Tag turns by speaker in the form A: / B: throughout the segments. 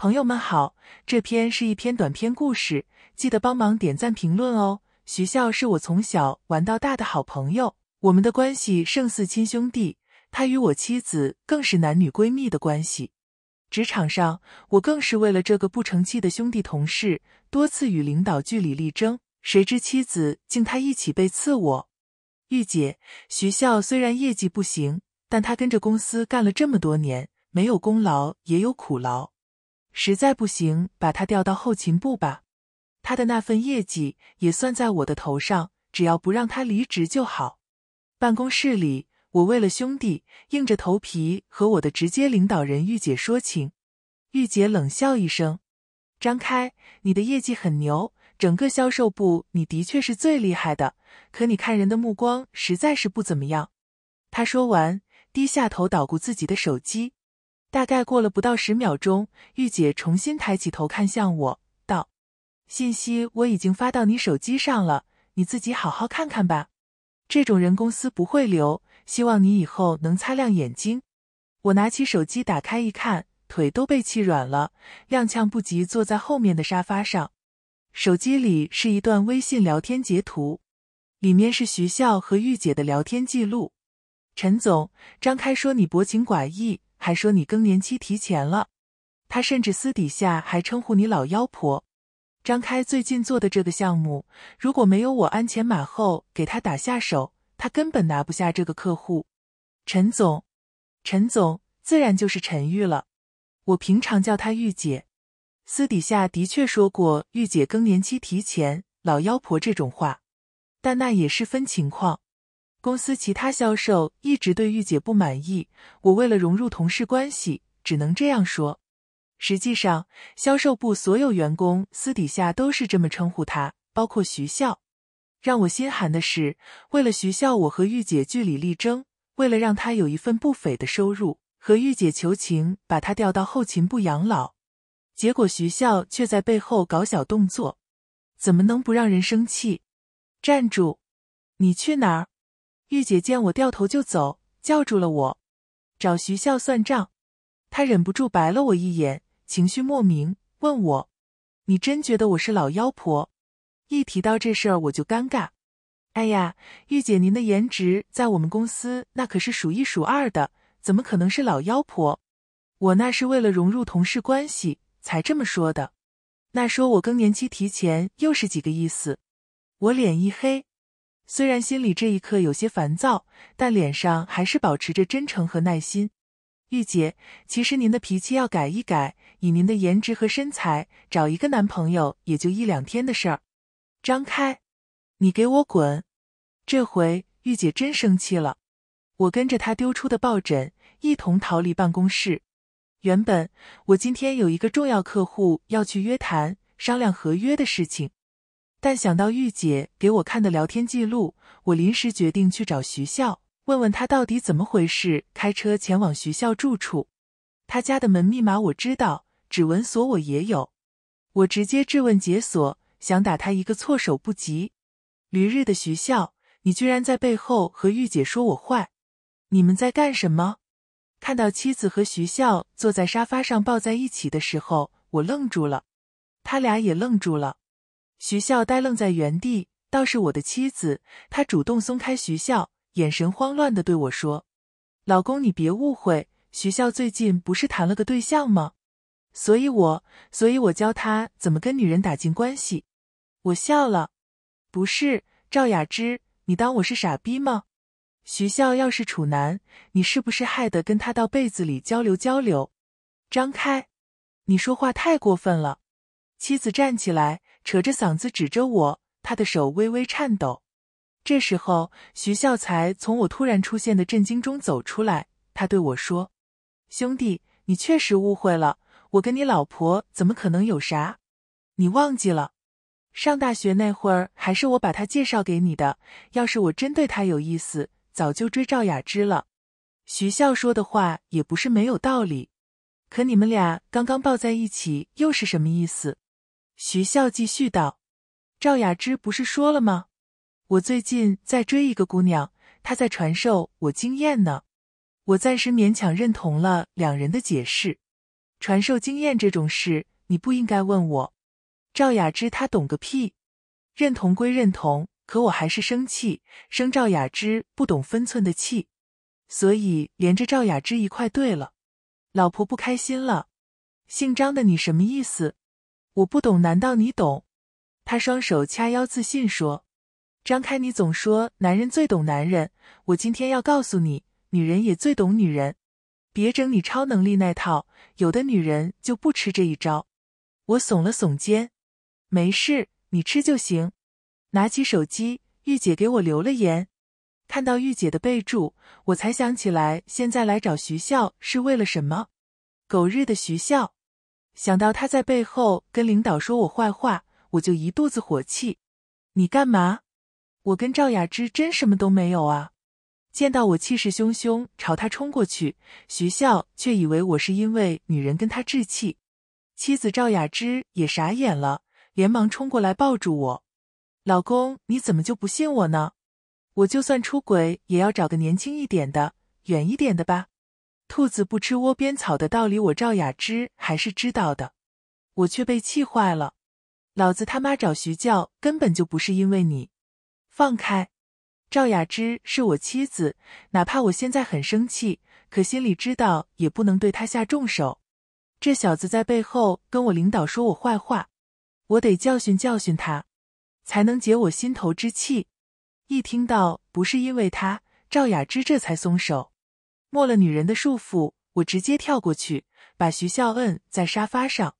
A: 朋友们好，这篇是一篇短篇故事，记得帮忙点赞评论哦。徐笑是我从小玩到大的好朋友，我们的关系胜似亲兄弟，他与我妻子更是男女闺蜜的关系。职场上，我更是为了这个不成器的兄弟同事，多次与领导据理力争，谁知妻子竟他一起被刺我。玉姐，徐笑虽然业绩不行，但他跟着公司干了这么多年，没有功劳也有苦劳。实在不行，把他调到后勤部吧。他的那份业绩也算在我的头上，只要不让他离职就好。办公室里，我为了兄弟，硬着头皮和我的直接领导人玉姐说情。玉姐冷笑一声：“张开，你的业绩很牛，整个销售部你的确是最厉害的，可你看人的目光实在是不怎么样。”他说完，低下头捣鼓自己的手机。大概过了不到十秒钟，玉姐重新抬起头看向我，道：“信息我已经发到你手机上了，你自己好好看看吧。这种人公司不会留，希望你以后能擦亮眼睛。”我拿起手机打开一看，腿都被气软了，踉跄不及坐在后面的沙发上。手机里是一段微信聊天截图，里面是徐笑和玉姐的聊天记录。陈总，张开说你薄情寡义。还说你更年期提前了，他甚至私底下还称呼你老妖婆。张开最近做的这个项目，如果没有我鞍前马后给他打下手，他根本拿不下这个客户。陈总，陈总自然就是陈玉了，我平常叫她玉姐，私底下的确说过玉姐更年期提前、老妖婆这种话，但那也是分情况。公司其他销售一直对玉姐不满意，我为了融入同事关系，只能这样说。实际上，销售部所有员工私底下都是这么称呼她，包括徐笑。让我心寒的是，为了徐笑，我和玉姐据理力争，为了让她有一份不菲的收入，和玉姐求情把她调到后勤部养老。结果徐笑却在背后搞小动作，怎么能不让人生气？站住！你去哪儿？玉姐见我掉头就走，叫住了我，找徐笑算账。她忍不住白了我一眼，情绪莫名，问我：“你真觉得我是老妖婆？”一提到这事儿，我就尴尬。哎呀，玉姐，您的颜值在我们公司那可是数一数二的，怎么可能是老妖婆？我那是为了融入同事关系才这么说的。那说我更年期提前又是几个意思？我脸一黑。虽然心里这一刻有些烦躁，但脸上还是保持着真诚和耐心。玉姐，其实您的脾气要改一改，以您的颜值和身材，找一个男朋友也就一两天的事儿。张开，你给我滚！这回玉姐真生气了，我跟着她丢出的抱枕一同逃离办公室。原本我今天有一个重要客户要去约谈，商量合约的事情。但想到玉姐给我看的聊天记录，我临时决定去找徐笑，问问他到底怎么回事。开车前往徐笑住处，他家的门密码我知道，指纹锁我也有。我直接质问解锁，想打他一个措手不及。驴日的徐笑，你居然在背后和玉姐说我坏！你们在干什么？看到妻子和徐笑坐在沙发上抱在一起的时候，我愣住了，他俩也愣住了。徐笑呆愣在原地，倒是我的妻子，她主动松开徐笑，眼神慌乱的对我说：“老公，你别误会，徐笑最近不是谈了个对象吗？所以我，所以我教他怎么跟女人打进关系。”我笑了：“不是，赵雅芝，你当我是傻逼吗？徐笑要是处男，你是不是害得跟他到被子里交流交流？”张开，你说话太过分了！妻子站起来。扯着嗓子指着我，他的手微微颤抖。这时候，徐笑才从我突然出现的震惊中走出来，他对我说：“兄弟，你确实误会了，我跟你老婆怎么可能有啥？你忘记了，上大学那会儿还是我把他介绍给你的。要是我真对他有意思，早就追赵雅芝了。”徐笑说的话也不是没有道理，可你们俩刚刚抱在一起又是什么意思？徐笑继续道：“赵雅芝不是说了吗？我最近在追一个姑娘，她在传授我经验呢。我暂时勉强认同了两人的解释，传授经验这种事你不应该问我。赵雅芝她懂个屁！认同归认同，可我还是生气，生赵雅芝不懂分寸的气，所以连着赵雅芝一块。对了，老婆不开心了，姓张的你什么意思？”我不懂，难道你懂？他双手掐腰，自信说：“张开，你总说男人最懂男人，我今天要告诉你，女人也最懂女人。别整你超能力那套，有的女人就不吃这一招。”我耸了耸肩，没事，你吃就行。拿起手机，玉姐给我留了言。看到玉姐的备注，我才想起来，现在来找徐笑是为了什么？狗日的徐笑！想到他在背后跟领导说我坏话，我就一肚子火气。你干嘛？我跟赵雅芝真什么都没有啊！见到我气势汹汹朝他冲过去，徐笑却以为我是因为女人跟他置气。妻子赵雅芝也傻眼了，连忙冲过来抱住我：“老公，你怎么就不信我呢？我就算出轨，也要找个年轻一点的、远一点的吧。”兔子不吃窝边草的道理，我赵雅芝还是知道的，我却被气坏了。老子他妈找徐教根本就不是因为你，放开！赵雅芝是我妻子，哪怕我现在很生气，可心里知道也不能对她下重手。这小子在背后跟我领导说我坏话，我得教训教训他，才能解我心头之气。一听到不是因为他，赵雅芝这才松手。没了女人的束缚，我直接跳过去，把徐笑摁在沙发上。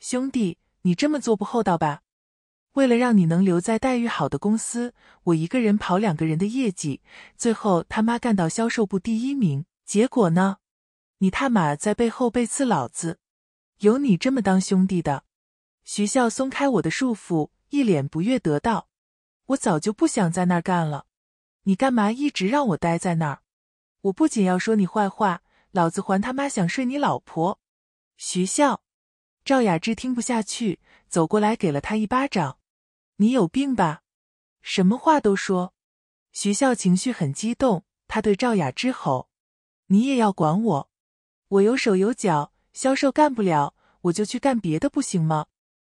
A: 兄弟，你这么做不厚道吧？为了让你能留在待遇好的公司，我一个人跑两个人的业绩，最后他妈干到销售部第一名。结果呢？你他妈在背后背刺老子！有你这么当兄弟的？徐笑松开我的束缚，一脸不悦，得道。我早就不想在那儿干了，你干嘛一直让我待在那儿？我不仅要说你坏话，老子还他妈想睡你老婆。徐笑，赵雅芝听不下去，走过来给了他一巴掌。你有病吧？什么话都说。徐笑情绪很激动，他对赵雅芝吼：“你也要管我？我有手有脚，销售干不了，我就去干别的，不行吗？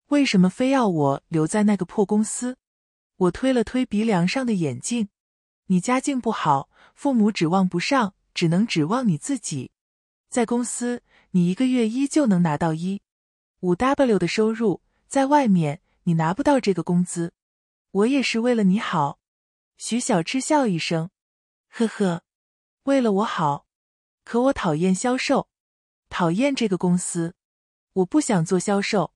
A: 为什么非要我留在那个破公司？”我推了推鼻梁上的眼镜。你家境不好，父母指望不上，只能指望你自己。在公司，你一个月依旧能拿到一五 W 的收入，在外面，你拿不到这个工资。我也是为了你好。”徐小嗤笑一声，“呵呵，为了我好？可我讨厌销售，讨厌这个公司，我不想做销售。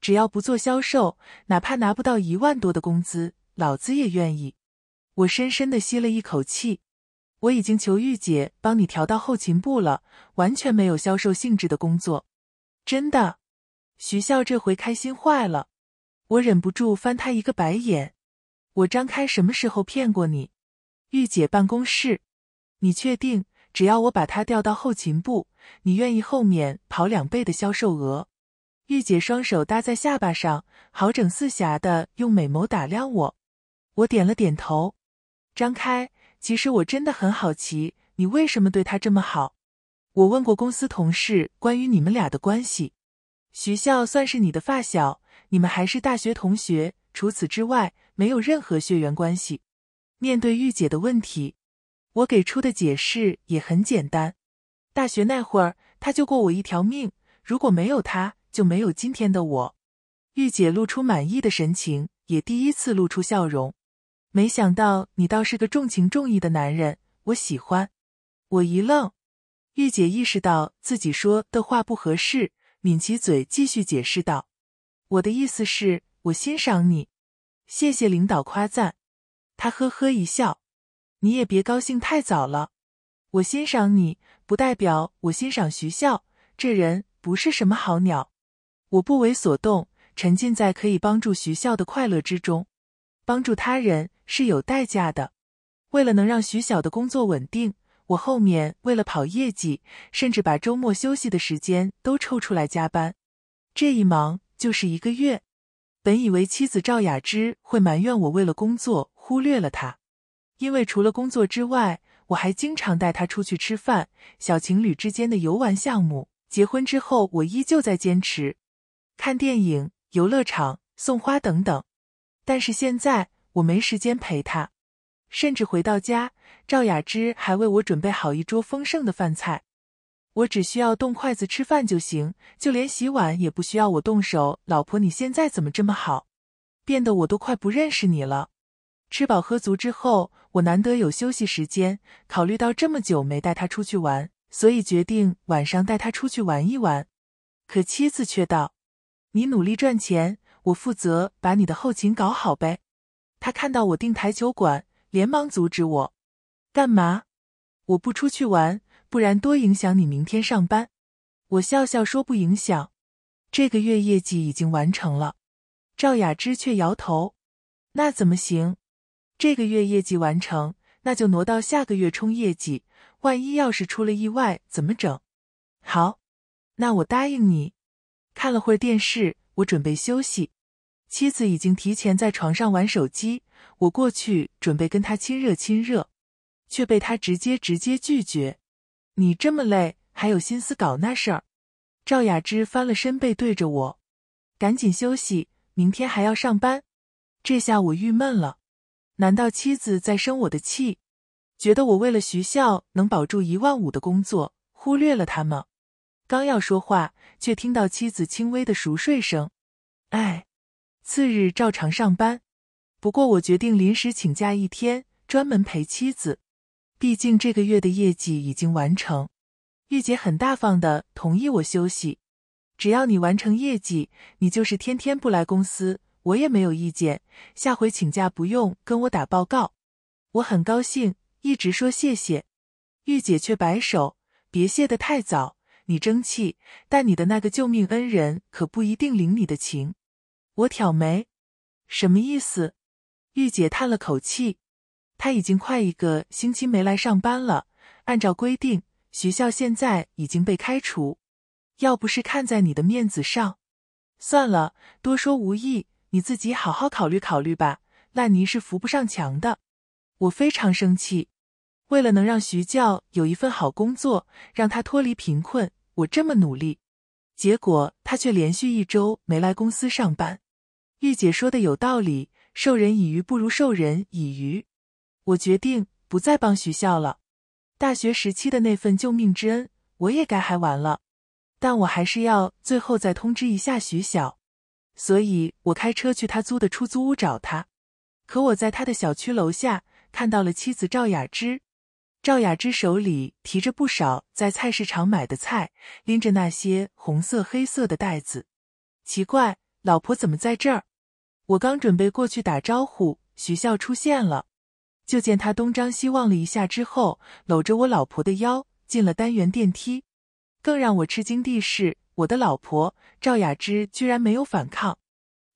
A: 只要不做销售，哪怕拿不到一万多的工资，老子也愿意。”我深深的吸了一口气，我已经求玉姐帮你调到后勤部了，完全没有销售性质的工作，真的。徐笑这回开心坏了，我忍不住翻他一个白眼。我张开，什么时候骗过你？玉姐办公室，你确定？只要我把他调到后勤部，你愿意后面跑两倍的销售额？玉姐双手搭在下巴上，好整似霞的用美眸打量我。我点了点头。张开，其实我真的很好奇，你为什么对他这么好？我问过公司同事关于你们俩的关系。徐笑算是你的发小，你们还是大学同学，除此之外没有任何血缘关系。面对玉姐的问题，我给出的解释也很简单：大学那会儿，他救过我一条命，如果没有他，就没有今天的我。玉姐露出满意的神情，也第一次露出笑容。没想到你倒是个重情重义的男人，我喜欢。我一愣，玉姐意识到自己说的话不合适，抿起嘴继续解释道：“我的意思是，我欣赏你，谢谢领导夸赞。”他呵呵一笑：“你也别高兴太早了，我欣赏你不代表我欣赏徐笑，这人不是什么好鸟。”我不为所动，沉浸在可以帮助徐笑的快乐之中，帮助他人。是有代价的。为了能让徐晓的工作稳定，我后面为了跑业绩，甚至把周末休息的时间都抽出来加班。这一忙就是一个月。本以为妻子赵雅芝会埋怨我为了工作忽略了她，因为除了工作之外，我还经常带她出去吃饭、小情侣之间的游玩项目。结婚之后，我依旧在坚持看电影、游乐场、送花等等。但是现在。我没时间陪他，甚至回到家，赵雅芝还为我准备好一桌丰盛的饭菜，我只需要动筷子吃饭就行，就连洗碗也不需要我动手。老婆，你现在怎么这么好，变得我都快不认识你了。吃饱喝足之后，我难得有休息时间，考虑到这么久没带他出去玩，所以决定晚上带他出去玩一玩。可妻子却道：“你努力赚钱，我负责把你的后勤搞好呗。”他看到我订台球馆，连忙阻止我：“干嘛？我不出去玩，不然多影响你明天上班。”我笑笑说：“不影响，这个月业绩已经完成了。”赵雅芝却摇头：“那怎么行？这个月业绩完成，那就挪到下个月冲业绩。万一要是出了意外，怎么整？”“好，那我答应你。”看了会电视，我准备休息。妻子已经提前在床上玩手机，我过去准备跟她亲热亲热，却被她直接直接拒绝。你这么累，还有心思搞那事儿？赵雅芝翻了身，背对着我，赶紧休息，明天还要上班。这下我郁闷了，难道妻子在生我的气，觉得我为了徐笑能保住一万五的工作，忽略了她吗？刚要说话，却听到妻子轻微的熟睡声，唉。次日照常上班，不过我决定临时请假一天，专门陪妻子。毕竟这个月的业绩已经完成，玉姐很大方的同意我休息。只要你完成业绩，你就是天天不来公司，我也没有意见。下回请假不用跟我打报告。我很高兴，一直说谢谢。玉姐却摆手，别谢得太早。你争气，但你的那个救命恩人可不一定领你的情。我挑眉，什么意思？玉姐叹了口气，她已经快一个星期没来上班了。按照规定，学校现在已经被开除。要不是看在你的面子上，算了，多说无益，你自己好好考虑考虑吧。烂泥是扶不上墙的。我非常生气，为了能让徐教有一份好工作，让他脱离贫困，我这么努力，结果他却连续一周没来公司上班。玉姐说的有道理，授人以鱼不如授人以渔。我决定不再帮徐笑了，大学时期的那份救命之恩我也该还完了。但我还是要最后再通知一下徐晓，所以我开车去他租的出租屋找他。可我在他的小区楼下看到了妻子赵雅芝，赵雅芝手里提着不少在菜市场买的菜，拎着那些红色、黑色的袋子。奇怪，老婆怎么在这儿？我刚准备过去打招呼，徐笑出现了，就见他东张西望了一下之后，搂着我老婆的腰进了单元电梯。更让我吃惊的是，我的老婆赵雅芝居然没有反抗，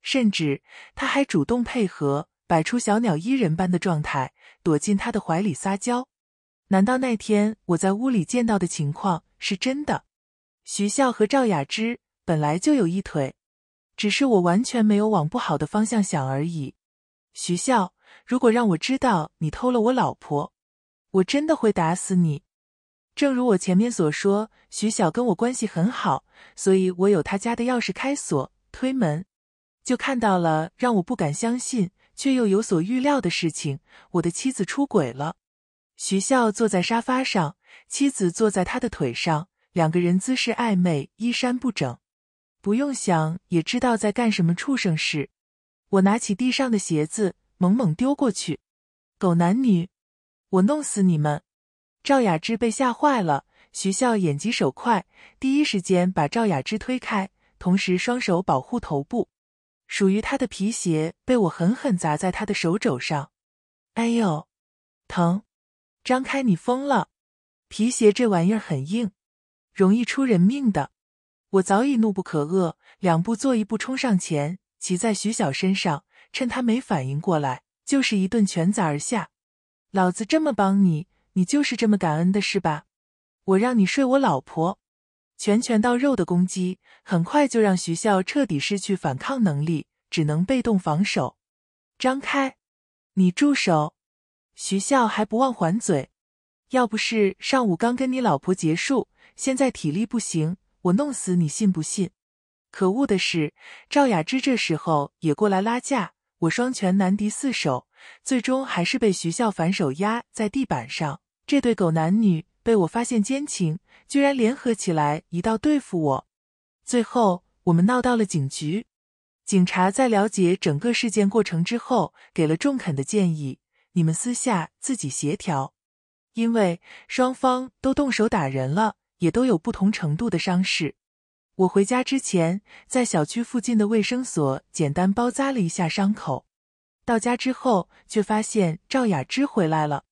A: 甚至她还主动配合，摆出小鸟依人般的状态，躲进他的怀里撒娇。难道那天我在屋里见到的情况是真的？徐笑和赵雅芝本来就有一腿。只是我完全没有往不好的方向想而已，徐笑。如果让我知道你偷了我老婆，我真的会打死你。正如我前面所说，徐晓跟我关系很好，所以我有他家的钥匙开锁、推门，就看到了让我不敢相信却又有所预料的事情：我的妻子出轨了。徐笑坐在沙发上，妻子坐在他的腿上，两个人姿势暧昧，衣衫不整。不用想也知道在干什么畜生事！我拿起地上的鞋子，猛猛丢过去。狗男女，我弄死你们！赵雅芝被吓坏了，徐笑眼疾手快，第一时间把赵雅芝推开，同时双手保护头部。属于他的皮鞋被我狠狠砸在他的手肘上。哎呦，疼！张开，你疯了！皮鞋这玩意儿很硬，容易出人命的。我早已怒不可遏，两步做一步冲上前，骑在徐晓身上，趁他没反应过来，就是一顿拳砸而下。老子这么帮你，你就是这么感恩的是吧？我让你睡我老婆，拳拳到肉的攻击很快就让徐笑彻底失去反抗能力，只能被动防守。张开，你住手！徐笑还不忘还嘴，要不是上午刚跟你老婆结束，现在体力不行。我弄死你，信不信？可恶的是，赵雅芝这时候也过来拉架，我双拳难敌四手，最终还是被徐笑反手压在地板上。这对狗男女被我发现奸情，居然联合起来一道对付我。最后，我们闹到了警局，警察在了解整个事件过程之后，给了中肯的建议：你们私下自己协调，因为双方都动手打人了。也都有不同程度的伤势。我回家之前，在小区附近的卫生所简单包扎了一下伤口。到家之后，却发现赵雅芝回来了。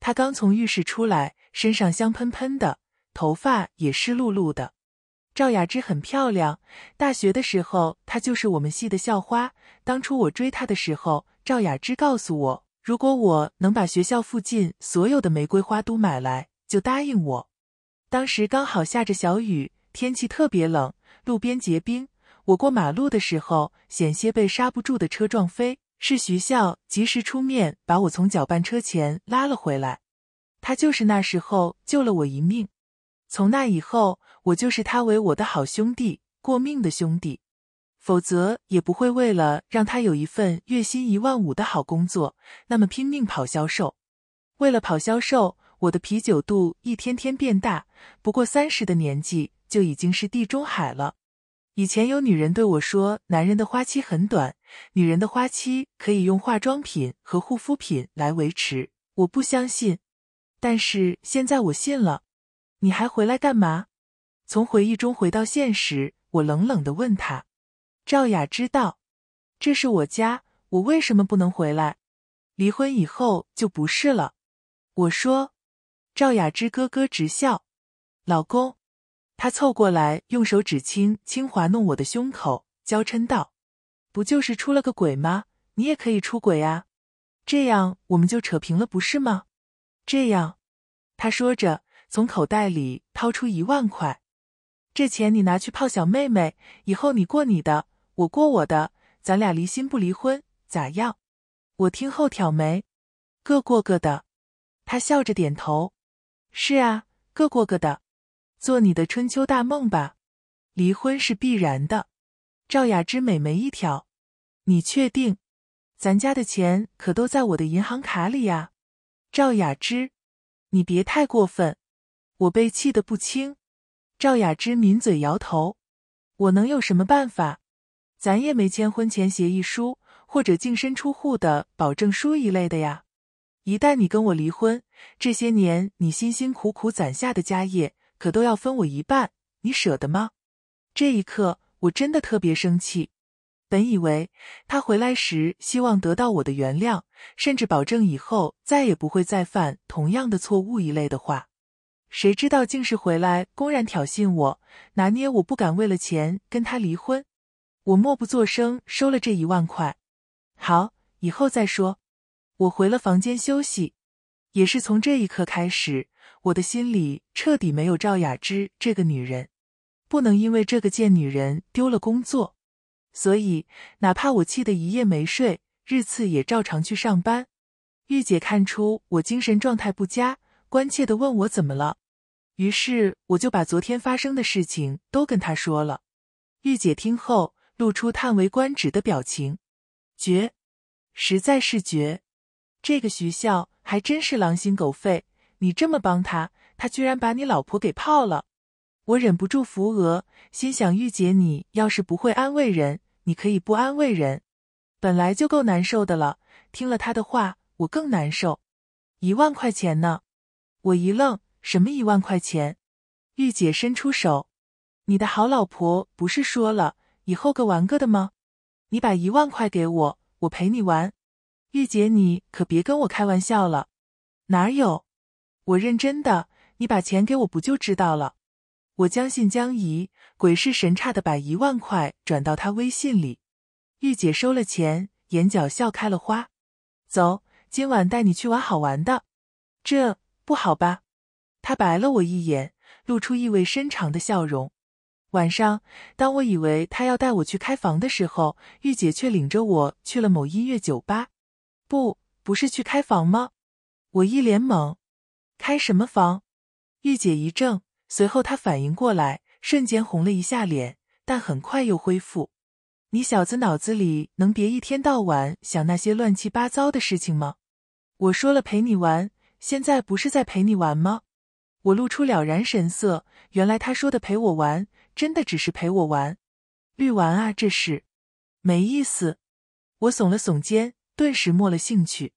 A: 她刚从浴室出来，身上香喷喷的，头发也湿漉漉的。赵雅芝很漂亮，大学的时候她就是我们系的校花。当初我追她的时候，赵雅芝告诉我，如果我能把学校附近所有的玫瑰花都买来，就答应我。当时刚好下着小雨，天气特别冷，路边结冰。我过马路的时候，险些被刹不住的车撞飞。是徐笑及时出面，把我从搅拌车前拉了回来。他就是那时候救了我一命。从那以后，我就是他为我的好兄弟，过命的兄弟。否则也不会为了让他有一份月薪一万五的好工作，那么拼命跑销售。为了跑销售。我的啤酒肚一天天变大，不过三十的年纪就已经是地中海了。以前有女人对我说：“男人的花期很短，女人的花期可以用化妆品和护肤品来维持。”我不相信，但是现在我信了。你还回来干嘛？从回忆中回到现实，我冷冷的问他：“赵雅知道，这是我家，我为什么不能回来？离婚以后就不是了。”我说。赵雅芝咯咯直笑，老公，她凑过来，用手指轻轻滑弄我的胸口，娇嗔道：“不就是出了个轨吗？你也可以出轨啊，这样我们就扯平了，不是吗？”这样，她说着，从口袋里掏出一万块，这钱你拿去泡小妹妹，以后你过你的，我过我的，咱俩离心不离婚，咋样？我听后挑眉，各过各的。他笑着点头。是啊，各过各的，做你的春秋大梦吧。离婚是必然的。赵雅芝美眉一挑，你确定？咱家的钱可都在我的银行卡里呀。赵雅芝，你别太过分，我被气得不轻。赵雅芝抿嘴摇头，我能有什么办法？咱也没签婚前协议书或者净身出户的保证书一类的呀。一旦你跟我离婚，这些年你辛辛苦苦攒下的家业可都要分我一半，你舍得吗？这一刻我真的特别生气。本以为他回来时希望得到我的原谅，甚至保证以后再也不会再犯同样的错误一类的话，谁知道竟是回来公然挑衅我，拿捏我不敢为了钱跟他离婚。我默不作声收了这一万块，好，以后再说。我回了房间休息，也是从这一刻开始，我的心里彻底没有赵雅芝这个女人，不能因为这个贱女人丢了工作，所以哪怕我气得一夜没睡，日次也照常去上班。玉姐看出我精神状态不佳，关切的问我怎么了，于是我就把昨天发生的事情都跟她说了。玉姐听后露出叹为观止的表情，绝，实在是绝。这个徐笑还真是狼心狗肺！你这么帮他，他居然把你老婆给泡了！我忍不住扶额，心想：玉姐，你要是不会安慰人，你可以不安慰人。本来就够难受的了，听了他的话，我更难受。一万块钱呢？我一愣，什么一万块钱？玉姐伸出手：“你的好老婆不是说了，以后各玩各的吗？你把一万块给我，我陪你玩。”玉姐，你可别跟我开玩笑了，哪有？我认真的，你把钱给我不就知道了？我将信将疑，鬼使神差的把一万块转到他微信里。玉姐收了钱，眼角笑开了花。走，今晚带你去玩好玩的。这不好吧？他白了我一眼，露出意味深长的笑容。晚上，当我以为他要带我去开房的时候，玉姐却领着我去了某音乐酒吧。不，不是去开房吗？我一脸懵，开什么房？玉姐一怔，随后她反应过来，瞬间红了一下脸，但很快又恢复。你小子脑子里能别一天到晚想那些乱七八糟的事情吗？我说了陪你玩，现在不是在陪你玩吗？我露出了然神色，原来他说的陪我玩，真的只是陪我玩，绿玩啊这是，没意思。我耸了耸肩。顿时没了兴趣，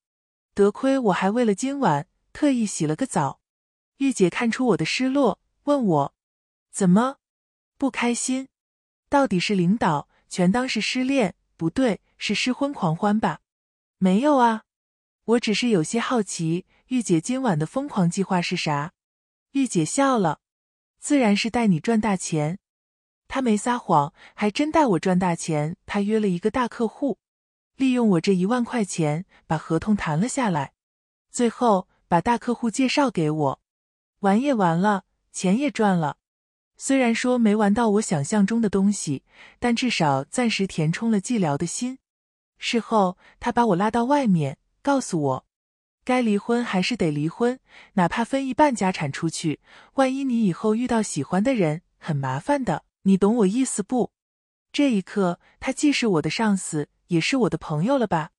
A: 得亏我还为了今晚特意洗了个澡。玉姐看出我的失落，问我怎么不开心？到底是领导，全当是失恋，不对，是失婚狂欢吧？没有啊，我只是有些好奇，玉姐今晚的疯狂计划是啥？玉姐笑了，自然是带你赚大钱。她没撒谎，还真带我赚大钱。她约了一个大客户。利用我这一万块钱把合同谈了下来，最后把大客户介绍给我，玩也玩了，钱也赚了。虽然说没玩到我想象中的东西，但至少暂时填充了寂寥的心。事后他把我拉到外面，告诉我，该离婚还是得离婚，哪怕分一半家产出去，万一你以后遇到喜欢的人，很麻烦的。你懂我意思不？这一刻，他既是我的上司。也是我的朋友了吧？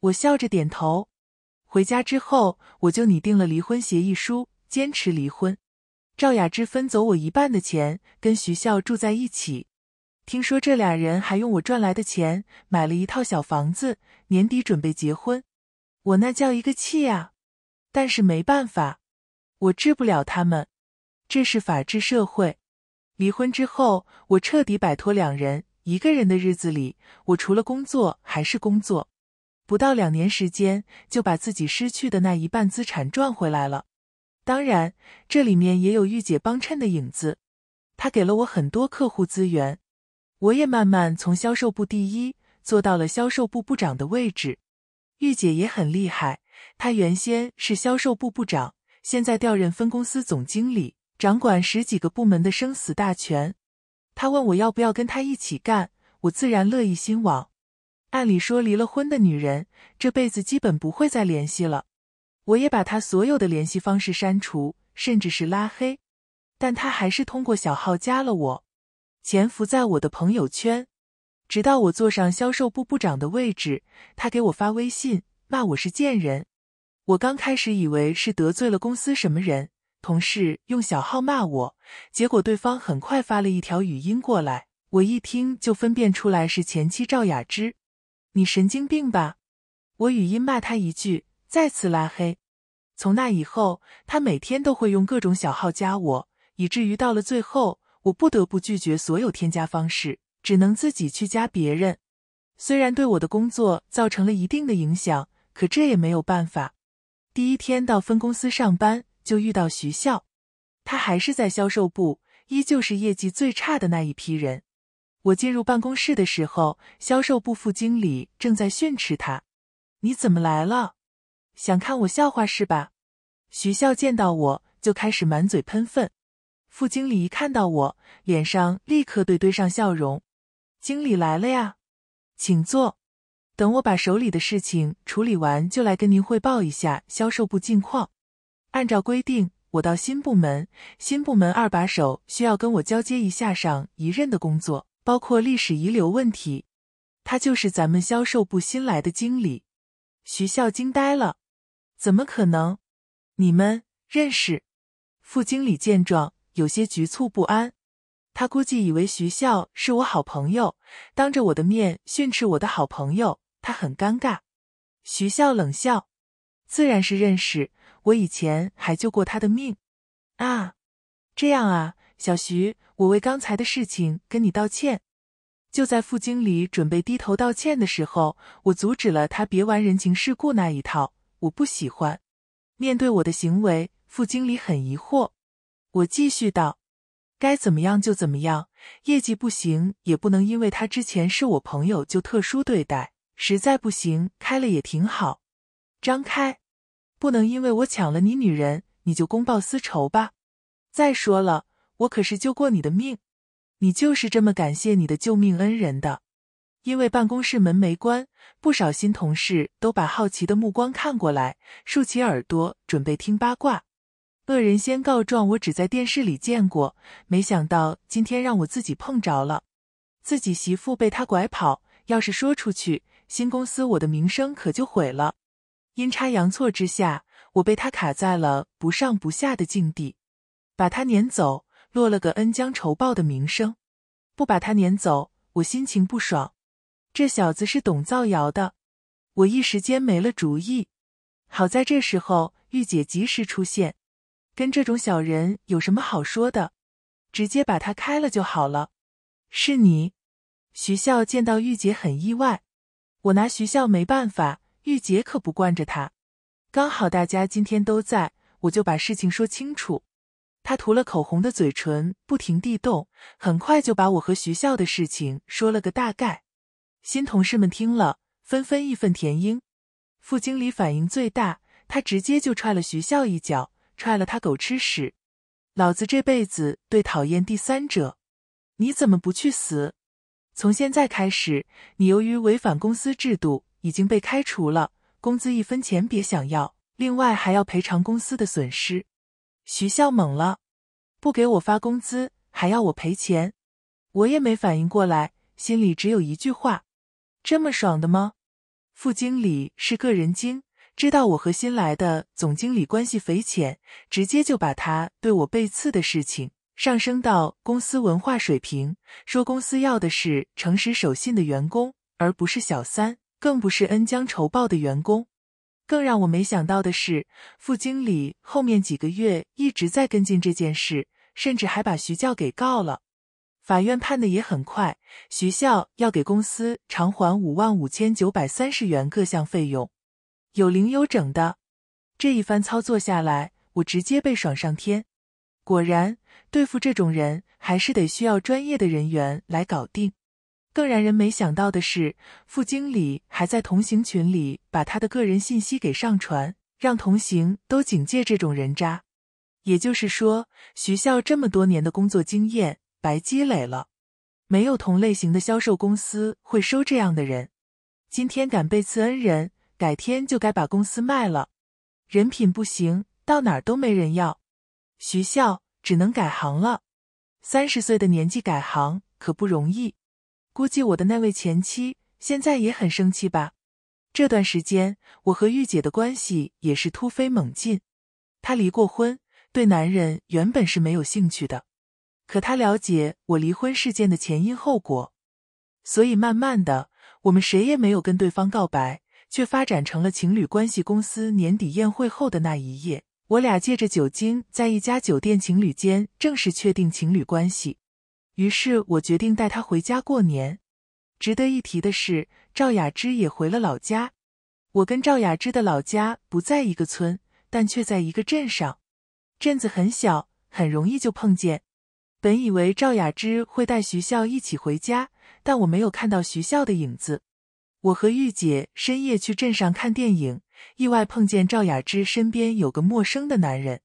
A: 我笑着点头。回家之后，我就拟定了离婚协议书，坚持离婚。赵雅芝分走我一半的钱，跟徐笑住在一起。听说这俩人还用我赚来的钱买了一套小房子，年底准备结婚。我那叫一个气呀！但是没办法，我治不了他们。这是法治社会。离婚之后，我彻底摆脱两人。一个人的日子里，我除了工作还是工作，不到两年时间就把自己失去的那一半资产赚回来了。当然，这里面也有玉姐帮衬的影子，她给了我很多客户资源，我也慢慢从销售部第一做到了销售部部长的位置。玉姐也很厉害，她原先是销售部部长，现在调任分公司总经理，掌管十几个部门的生死大权。他问我要不要跟他一起干，我自然乐意。心往。按理说离了婚的女人这辈子基本不会再联系了，我也把他所有的联系方式删除，甚至是拉黑。但他还是通过小号加了我，潜伏在我的朋友圈，直到我坐上销售部部长的位置，他给我发微信骂我是贱人。我刚开始以为是得罪了公司什么人。同事用小号骂我，结果对方很快发了一条语音过来，我一听就分辨出来是前妻赵雅芝。你神经病吧！我语音骂他一句，再次拉黑。从那以后，他每天都会用各种小号加我，以至于到了最后，我不得不拒绝所有添加方式，只能自己去加别人。虽然对我的工作造成了一定的影响，可这也没有办法。第一天到分公司上班。就遇到徐笑，他还是在销售部，依旧是业绩最差的那一批人。我进入办公室的时候，销售部副经理正在训斥他：“你怎么来了？想看我笑话是吧？”徐笑见到我就开始满嘴喷粪。副经理一看到我，脸上立刻对堆上笑容：“经理来了呀，请坐。等我把手里的事情处理完，就来跟您汇报一下销售部近况。”按照规定，我到新部门，新部门二把手需要跟我交接一下上一任的工作，包括历史遗留问题。他就是咱们销售部新来的经理。徐笑惊呆了，怎么可能？你们认识？副经理见状有些局促不安，他估计以为徐笑是我好朋友，当着我的面训斥我的好朋友，他很尴尬。徐笑冷笑，自然是认识。我以前还救过他的命，啊，这样啊，小徐，我为刚才的事情跟你道歉。就在副经理准备低头道歉的时候，我阻止了他，别玩人情世故那一套，我不喜欢。面对我的行为，副经理很疑惑。我继续道：“该怎么样就怎么样，业绩不行也不能因为他之前是我朋友就特殊对待，实在不行开了也挺好。”张开。不能因为我抢了你女人，你就公报私仇吧。再说了，我可是救过你的命，你就是这么感谢你的救命恩人的。因为办公室门没关，不少新同事都把好奇的目光看过来，竖起耳朵准备听八卦。恶人先告状，我只在电视里见过，没想到今天让我自己碰着了。自己媳妇被他拐跑，要是说出去，新公司我的名声可就毁了。阴差阳错之下，我被他卡在了不上不下的境地。把他撵走，落了个恩将仇报的名声；不把他撵走，我心情不爽。这小子是懂造谣的，我一时间没了主意。好在这时候，玉姐及时出现。跟这种小人有什么好说的？直接把他开了就好了。是你，徐笑见到玉姐很意外。我拿徐笑没办法。玉洁可不惯着他，刚好大家今天都在，我就把事情说清楚。他涂了口红的嘴唇不停地动，很快就把我和徐笑的事情说了个大概。新同事们听了，纷纷义愤填膺。副经理反应最大，他直接就踹了徐笑一脚，踹了他狗吃屎！老子这辈子最讨厌第三者，你怎么不去死？从现在开始，你由于违反公司制度。已经被开除了，工资一分钱别想要，另外还要赔偿公司的损失。徐笑懵了，不给我发工资还要我赔钱，我也没反应过来，心里只有一句话：这么爽的吗？副经理是个人精，知道我和新来的总经理关系匪浅，直接就把他对我背刺的事情上升到公司文化水平，说公司要的是诚实守信的员工，而不是小三。更不是恩将仇报的员工。更让我没想到的是，副经理后面几个月一直在跟进这件事，甚至还把徐教给告了。法院判的也很快，徐校要给公司偿还五万五千九百三十元各项费用，有零有整的。这一番操作下来，我直接被爽上天。果然，对付这种人，还是得需要专业的人员来搞定。更让人没想到的是，副经理还在同行群里把他的个人信息给上传，让同行都警戒这种人渣。也就是说，徐笑这么多年的工作经验白积累了，没有同类型的销售公司会收这样的人。今天敢背刺恩人，改天就该把公司卖了。人品不行，到哪都没人要。徐笑只能改行了。三十岁的年纪改行可不容易。估计我的那位前妻现在也很生气吧。这段时间，我和玉姐的关系也是突飞猛进。她离过婚，对男人原本是没有兴趣的，可她了解我离婚事件的前因后果，所以慢慢的，我们谁也没有跟对方告白，却发展成了情侣关系。公司年底宴会后的那一夜，我俩借着酒精，在一家酒店情侣间正式确定情侣关系。于是我决定带他回家过年。值得一提的是，赵雅芝也回了老家。我跟赵雅芝的老家不在一个村，但却在一个镇上。镇子很小，很容易就碰见。本以为赵雅芝会带徐笑一起回家，但我没有看到徐笑的影子。我和玉姐深夜去镇上看电影，意外碰见赵雅芝身边有个陌生的男人。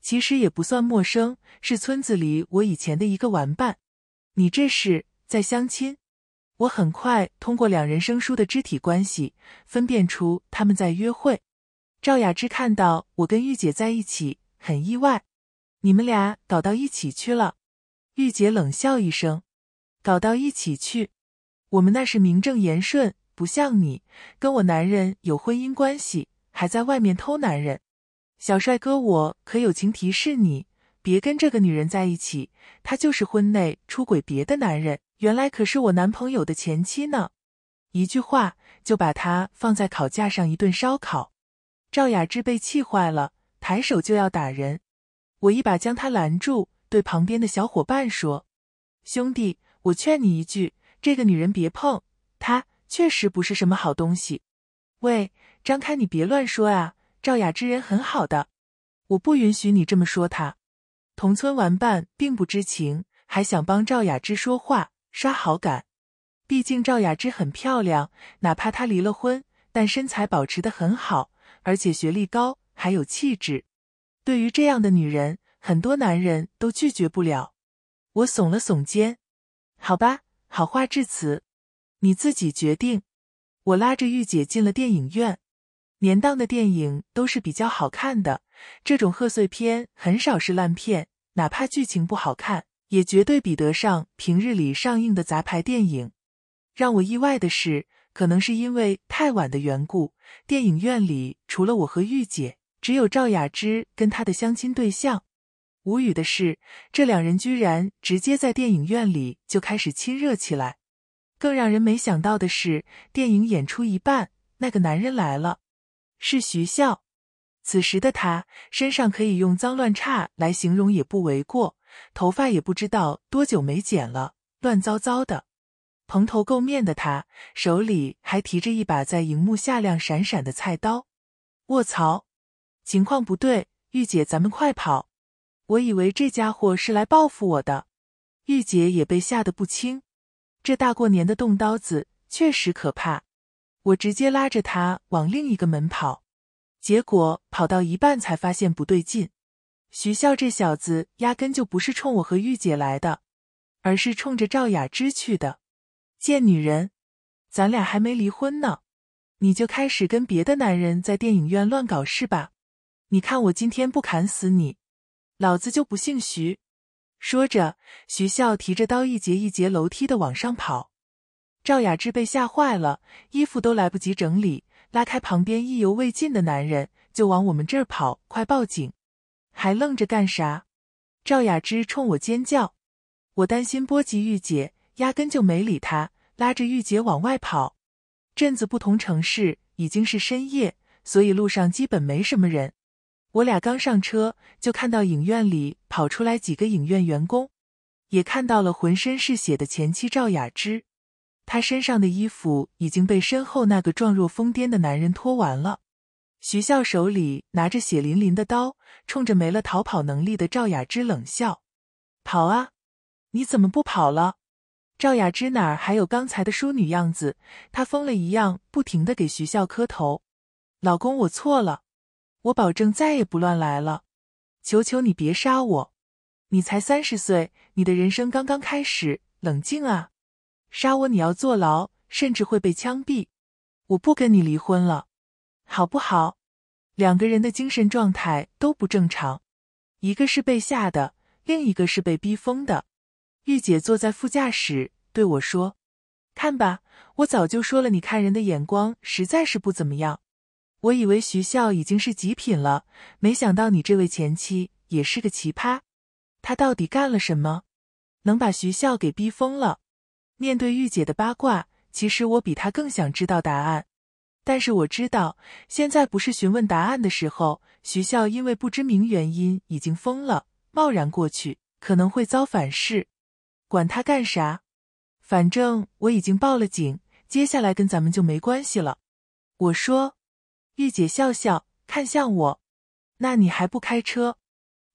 A: 其实也不算陌生，是村子里我以前的一个玩伴。你这是在相亲？我很快通过两人生疏的肢体关系，分辨出他们在约会。赵雅芝看到我跟玉姐在一起，很意外。你们俩搞到一起去了？玉姐冷笑一声：“搞到一起去？我们那是名正言顺，不像你跟我男人有婚姻关系，还在外面偷男人。小帅哥，我可友情提示你。”别跟这个女人在一起，她就是婚内出轨别的男人。原来可是我男朋友的前妻呢，一句话就把她放在烤架上一顿烧烤。赵雅芝被气坏了，抬手就要打人，我一把将她拦住，对旁边的小伙伴说：“兄弟，我劝你一句，这个女人别碰，她确实不是什么好东西。”喂，张开你别乱说啊，赵雅芝人很好的，我不允许你这么说她。同村玩伴并不知情，还想帮赵雅芝说话刷好感。毕竟赵雅芝很漂亮，哪怕她离了婚，但身材保持得很好，而且学历高，还有气质。对于这样的女人，很多男人都拒绝不了。我耸了耸肩，好吧，好话至此，你自己决定。我拉着玉姐进了电影院。年档的电影都是比较好看的，这种贺岁片很少是烂片。哪怕剧情不好看，也绝对比得上平日里上映的杂牌电影。让我意外的是，可能是因为太晚的缘故，电影院里除了我和玉姐，只有赵雅芝跟她的相亲对象。无语的是，这两人居然直接在电影院里就开始亲热起来。更让人没想到的是，电影演出一半，那个男人来了，是徐笑。此时的他，身上可以用脏乱差来形容也不为过，头发也不知道多久没剪了，乱糟糟的，蓬头垢面的他，手里还提着一把在荧幕下亮闪闪的菜刀。卧槽！情况不对，玉姐，咱们快跑！我以为这家伙是来报复我的。玉姐也被吓得不轻，这大过年的动刀子，确实可怕。我直接拉着她往另一个门跑。结果跑到一半才发现不对劲，徐笑这小子压根就不是冲我和玉姐来的，而是冲着赵雅芝去的。贱女人，咱俩还没离婚呢，你就开始跟别的男人在电影院乱搞是吧！你看我今天不砍死你，老子就不姓徐。说着，徐笑提着刀一节一节楼梯的往上跑。赵雅芝被吓坏了，衣服都来不及整理。拉开旁边意犹未尽的男人，就往我们这儿跑！快报警！还愣着干啥？赵雅芝冲我尖叫。我担心波及玉姐，压根就没理她，拉着玉姐往外跑。镇子不同城市，已经是深夜，所以路上基本没什么人。我俩刚上车，就看到影院里跑出来几个影院员工，也看到了浑身是血的前妻赵雅芝。他身上的衣服已经被身后那个状若疯癫的男人脱完了。徐笑手里拿着血淋淋的刀，冲着没了逃跑能力的赵雅芝冷笑：“跑啊！你怎么不跑了？”赵雅芝哪儿还有刚才的淑女样子？她疯了一样，不停的给徐笑磕头：“老公，我错了，我保证再也不乱来了。求求你别杀我！你才三十岁，你的人生刚刚开始，冷静啊！”杀我，你要坐牢，甚至会被枪毙。我不跟你离婚了，好不好？两个人的精神状态都不正常，一个是被吓的，另一个是被逼疯的。玉姐坐在副驾驶对我说：“看吧，我早就说了，你看人的眼光实在是不怎么样。我以为徐笑已经是极品了，没想到你这位前妻也是个奇葩。她到底干了什么，能把徐笑给逼疯了？”面对玉姐的八卦，其实我比她更想知道答案。但是我知道现在不是询问答案的时候。徐笑因为不知名原因已经疯了，贸然过去可能会遭反噬。管他干啥，反正我已经报了警，接下来跟咱们就没关系了。我说，玉姐笑笑看向我，那你还不开车？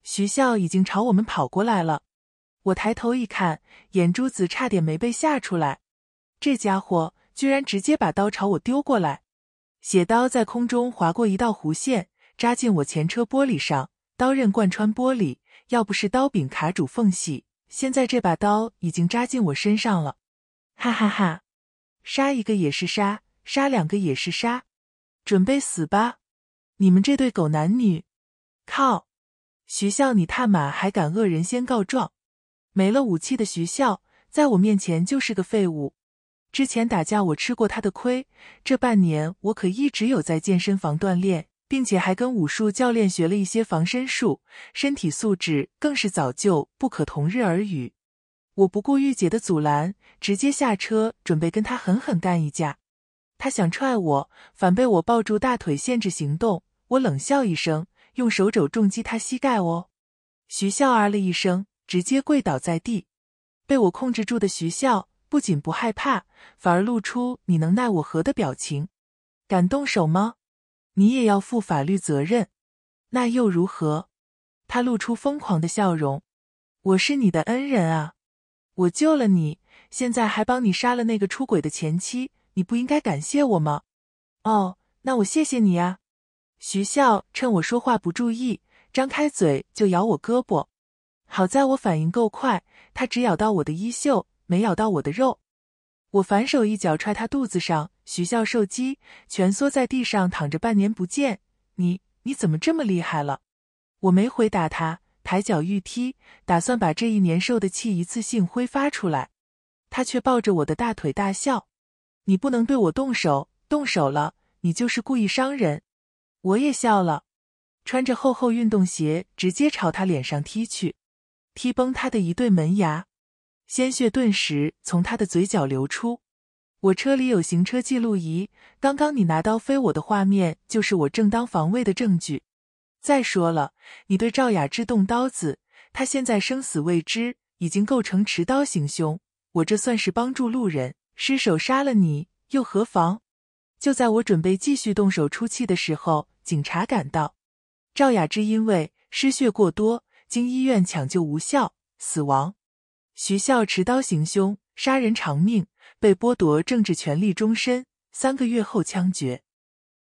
A: 徐笑已经朝我们跑过来了。我抬头一看，眼珠子差点没被吓出来。这家伙居然直接把刀朝我丢过来，血刀在空中划过一道弧线，扎进我前车玻璃上，刀刃贯穿玻璃，要不是刀柄卡住缝隙，现在这把刀已经扎进我身上了。哈哈哈，杀一个也是杀，杀两个也是杀，准备死吧，你们这对狗男女！靠，学校你踏马还敢恶人先告状！没了武器的徐笑，在我面前就是个废物。之前打架我吃过他的亏，这半年我可一直有在健身房锻炼，并且还跟武术教练学了一些防身术，身体素质更是早就不可同日而语。我不顾玉姐的阻拦，直接下车准备跟他狠狠干一架。他想踹我，反被我抱住大腿限制行动。我冷笑一声，用手肘重击他膝盖。哦，徐笑啊了一声。直接跪倒在地，被我控制住的徐笑不仅不害怕，反而露出“你能奈我何”的表情。敢动手吗？你也要负法律责任，那又如何？他露出疯狂的笑容。我是你的恩人啊，我救了你，现在还帮你杀了那个出轨的前妻，你不应该感谢我吗？哦，那我谢谢你啊。徐笑趁我说话不注意，张开嘴就咬我胳膊。好在我反应够快，他只咬到我的衣袖，没咬到我的肉。我反手一脚踹他肚子上，徐笑受击，蜷缩在地上躺着。半年不见，你你怎么这么厉害了？我没回答他，抬脚欲踢，打算把这一年受的气一次性挥发出来。他却抱着我的大腿大笑：“你不能对我动手，动手了你就是故意伤人。”我也笑了，穿着厚厚运动鞋直接朝他脸上踢去。踢崩他的一对门牙，鲜血顿时从他的嘴角流出。我车里有行车记录仪，刚刚你拿刀飞我的画面就是我正当防卫的证据。再说了，你对赵雅芝动刀子，她现在生死未知，已经构成持刀行凶。我这算是帮助路人，失手杀了你又何妨？就在我准备继续动手出气的时候，警察赶到。赵雅芝因为失血过多。经医院抢救无效死亡，徐孝持刀行凶，杀人偿命，被剥夺政治权利终身，三个月后枪决。